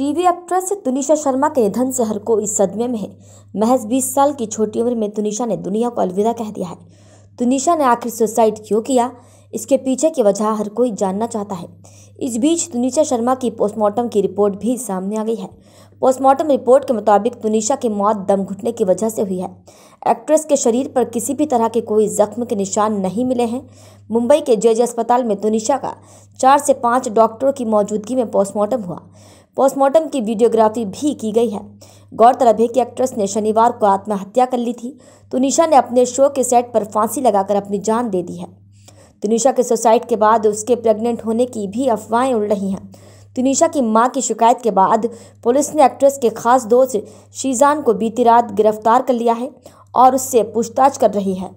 TV actress Tunisha Sharma के निधन से हर कोई सदमे में है महज 20 साल की छोटी उम्र में तुनिशा ने दुनिया को अलविदा कह दिया है तुनिशा ने आखिर सुसाइड क्यों किया इसके पीछे की वजह हर कोई जानना चाहता है इस बीच तुनिशा शर्मा की पोस्टमार्टम की रिपोर्ट भी सामने आ गई है पोस्टमार्टम रिपोर्ट के मुताबिक तुनिशा की मौत दम घुटने की वजह से हुई है एक्ट्रेस के शरीर पर किसी भी तरह के कोई जख्म के निशान नहीं मिले हैं मुंबई के जे अस्पताल में तुनिशा का चार से पाँच डॉक्टरों की मौजूदगी में पोस्टमार्टम हुआ पोस्टमार्टम की वीडियोग्राफी भी की गई है गौरतलब है कि एक्ट्रेस ने शनिवार को आत्महत्या कर ली थी तुनिशा ने अपने शो के सेट पर फांसी लगाकर अपनी जान दे दी है तनिषा के सुसाइड के बाद उसके प्रेग्नेंट होने की भी अफवाहें उड़ रही हैं तनिषा की मां की शिकायत के बाद पुलिस ने एक्ट्रेस के खास दोस्त शीजान को बीती रात गिरफ्तार कर लिया है और उससे पूछताछ कर रही है